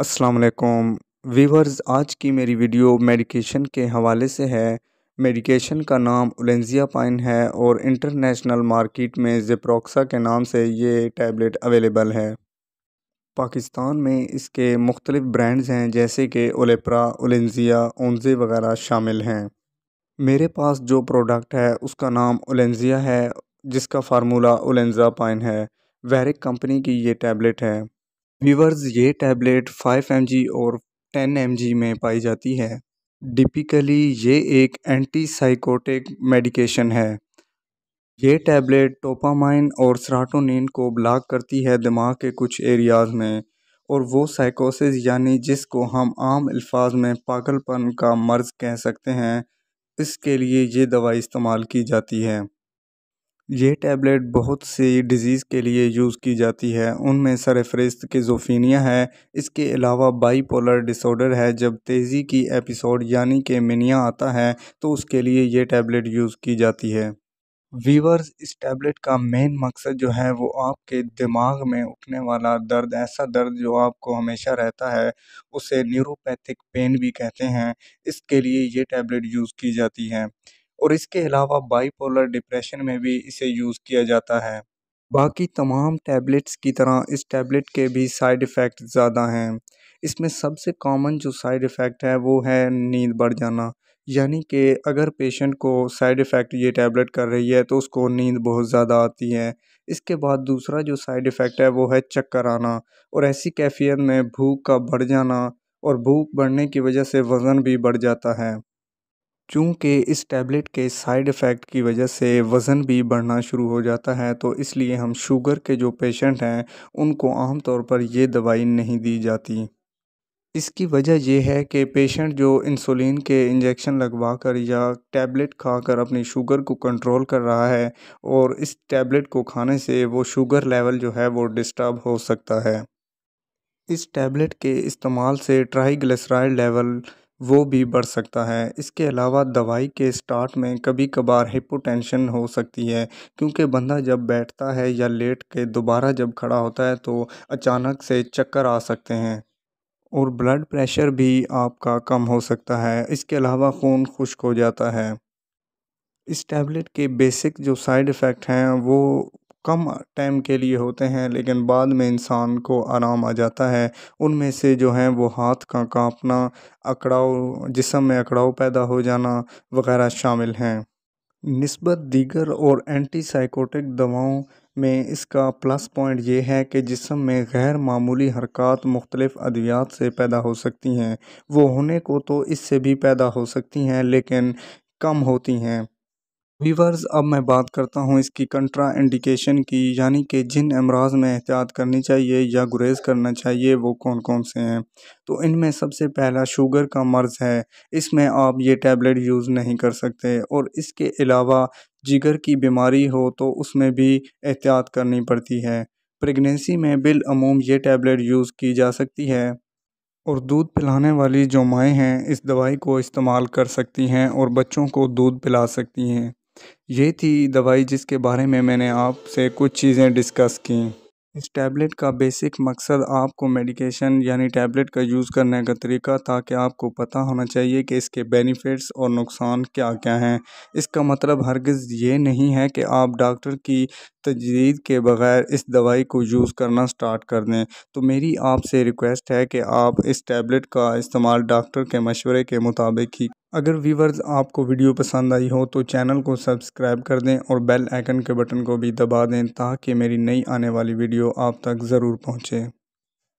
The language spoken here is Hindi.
अस्सलाम वालेकुम वीवर्स आज की मेरी वीडियो मेडिकेशन के हवाले से है मेडिकेशन का नाम ओलेंजिया पाइन है और इंटरनेशनल मार्केट में जेप्रोक्सा के नाम से ये टैबलेट अवेलेबल है पाकिस्तान में इसके मुख्तलिफ़ ब्रांड्स हैं जैसे कि ओलेप्रा ओलेंजिया ओंजे वगैरह शामिल हैं मेरे पास जो प्रोडक्ट है उसका नाम ओलेंजिया है जिसका फार्मूला ओलेंजा पाइन है वैरिक कंपनी की ये टैबलेट है व्यूवर्स ये टैबलेट 5 एम और 10 एम में पाई जाती है डिपिकली ये एक एंटी साइकोटिक मेडिकेशन है ये टैबलेट टोपामाइन और सराटोनिन को ब्लॉक करती है दिमाग के कुछ एरियाज में और वो साइकोसिस यानी जिसको हम आम अल्फाज में पागलपन का मर्ज कह सकते हैं इसके लिए ये दवाई इस्तेमाल की जाती है ये टैबलेट बहुत सी डिज़ीज़ के लिए यूज़ की जाती है उनमें सरफहरिस्त किज़ोफीनिया है इसके अलावा बाईपोलर डिसऑर्डर है जब तेज़ी की एपिसोड यानी कि मिनिया आता है तो उसके लिए ये टैबलेट यूज़ की जाती है वीवर्स इस टैबलेट का मेन मकसद जो है वो आपके दिमाग में उठने वाला दर्द ऐसा दर्द जो आपको हमेशा रहता है उसे न्यूरोपैथिक पेन भी कहते हैं इसके लिए ये टैबलेट यूज़ की जाती है और इसके अलावा बाईपोलर डिप्रेशन में भी इसे यूज़ किया जाता है बाकी तमाम टैबलेट्स की तरह इस टैबलेट के भी साइड इफ़ेक्ट ज़्यादा हैं इसमें सबसे कॉमन जो साइड इफ़ेक्ट है वो है नींद बढ़ जाना यानी कि अगर पेशेंट को साइड इफ़ेक्ट ये टैबलेट कर रही है तो उसको नींद बहुत ज़्यादा आती है इसके बाद दूसरा जो साइड इफ़ेक्ट है वो है चक्कर आना और ऐसी कैफियत में भूख का बढ़ जाना और भूख बढ़ने की वजह से वज़न भी बढ़ जाता है चूँकि इस टैबलेट के साइड इफ़ेक्ट की वजह से वज़न भी बढ़ना शुरू हो जाता है तो इसलिए हम शुगर के जो पेशेंट हैं उनको आम तौर पर ये दवाई नहीं दी जाती इसकी वजह यह है कि पेशेंट जो इंसुलिन के इंजेक्शन लगवा कर या टैबलेट खाकर अपनी शुगर को कंट्रोल कर रहा है और इस टैबलेट को खाने से वो शुगर लेवल जो है वो डिस्टर्ब हो सकता है इस टैबलेट के इस्तेमाल से ट्राई लेवल वो भी बढ़ सकता है इसके अलावा दवाई के स्टार्ट में कभी कभार हिपोटेंशन हो सकती है क्योंकि बंदा जब बैठता है या लेट के दोबारा जब खड़ा होता है तो अचानक से चक्कर आ सकते हैं और ब्लड प्रेशर भी आपका कम हो सकता है इसके अलावा खून खुश्क हो जाता है इस टैबलेट के बेसिक जो साइड इफ़ेक्ट हैं वो कम टाइम के लिए होते हैं लेकिन बाद में इंसान को आराम आ जाता है उनमें से जो हैं वो हाथ का कांपना अकड़ाव जिसम में अकड़ाव पैदा हो जाना वगैरह शामिल हैं नस्बत दीगर और एंटी साइकोटिक दवाओं में इसका प्लस पॉइंट ये है कि जिसम में गैर मामूली हरकत मुख्तलिफ़ अद्वियात से पैदा हो सकती हैं वो होने को तो इससे भी पैदा हो सकती हैं लेकिन कम होती हैं वीवर्स अब मैं बात करता हूँ इसकी कंट्रा इंडिकेशन की यानी कि जिन अमराज में एहतियात करनी चाहिए या गुरेज करना चाहिए वो कौन कौन से हैं तो इनमें सबसे पहला शुगर का मर्ज़ है इसमें आप ये टैबलेट यूज़ नहीं कर सकते और इसके अलावा जिगर की बीमारी हो तो उसमें भी एहतियात करनी पड़ती है प्रेगनेंसी में बिलूम ये टैबलेट यूज़ की जा सकती है और दूध पिलाने वाली जो माएँ हैं इस दवाई को इस्तेमाल कर सकती हैं और बच्चों को दूध पिला सकती हैं ये थी दवाई जिसके बारे में मैंने आपसे कुछ चीज़ें डिस्कस की इस टैबलेट का बेसिक मकसद आपको मेडिकेशन यानी टैबलेट का यूज़ करने का तरीका ताकि आपको पता होना चाहिए कि इसके बेनिफिट्स और नुकसान क्या क्या हैं इसका मतलब हरगिज़ ये नहीं है कि आप डॉक्टर की तजदीद के बग़ैर इस दवाई को यूज़ करना स्टार्ट कर दें तो मेरी आपसे रिक्वेस्ट है कि आप इस टैबलेट का इस्तेमाल डॉक्टर के मशवरे के मुताबिक ही अगर व्यूवर्स आपको वीडियो पसंद आई हो तो चैनल को सब्सक्राइब कर दें और बेल आइकन के बटन को भी दबा दें ताकि मेरी नई आने वाली वीडियो आप तक ज़रूर पहुँचे